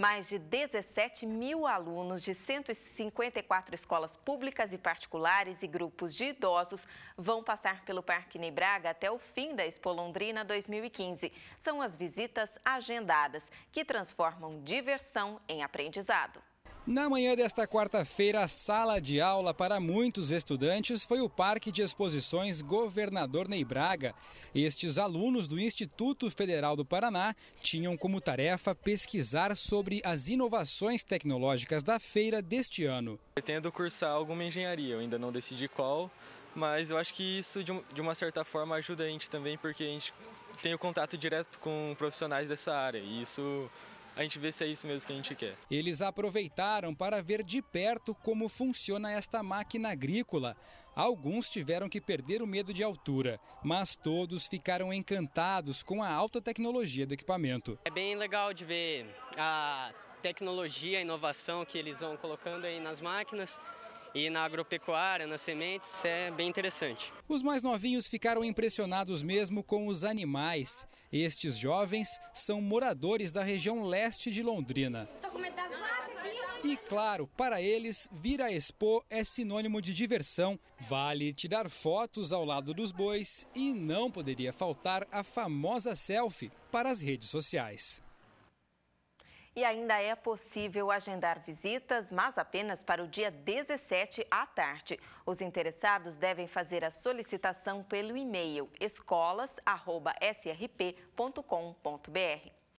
Mais de 17 mil alunos de 154 escolas públicas e particulares e grupos de idosos vão passar pelo Parque Ney Braga até o fim da Expo Londrina 2015. São as visitas agendadas que transformam diversão em aprendizado. Na manhã desta quarta-feira, a sala de aula para muitos estudantes foi o Parque de Exposições Governador Ney Braga. Estes alunos do Instituto Federal do Paraná tinham como tarefa pesquisar sobre as inovações tecnológicas da feira deste ano. Pretendo cursar alguma engenharia, eu ainda não decidi qual, mas eu acho que isso de uma certa forma ajuda a gente também, porque a gente tem o contato direto com profissionais dessa área e isso a gente vê se é isso mesmo que a gente quer. Eles aproveitaram para ver de perto como funciona esta máquina agrícola. Alguns tiveram que perder o medo de altura, mas todos ficaram encantados com a alta tecnologia do equipamento. É bem legal de ver a tecnologia, a inovação que eles vão colocando aí nas máquinas e na agropecuária, nas sementes, é bem interessante. Os mais novinhos ficaram impressionados mesmo com os animais. Estes jovens são moradores da região leste de Londrina. E claro, para eles, vir à Expo é sinônimo de diversão. Vale tirar fotos ao lado dos bois e não poderia faltar a famosa selfie para as redes sociais e ainda é possível agendar visitas, mas apenas para o dia 17 à tarde. Os interessados devem fazer a solicitação pelo e-mail escolas.srp.com.br.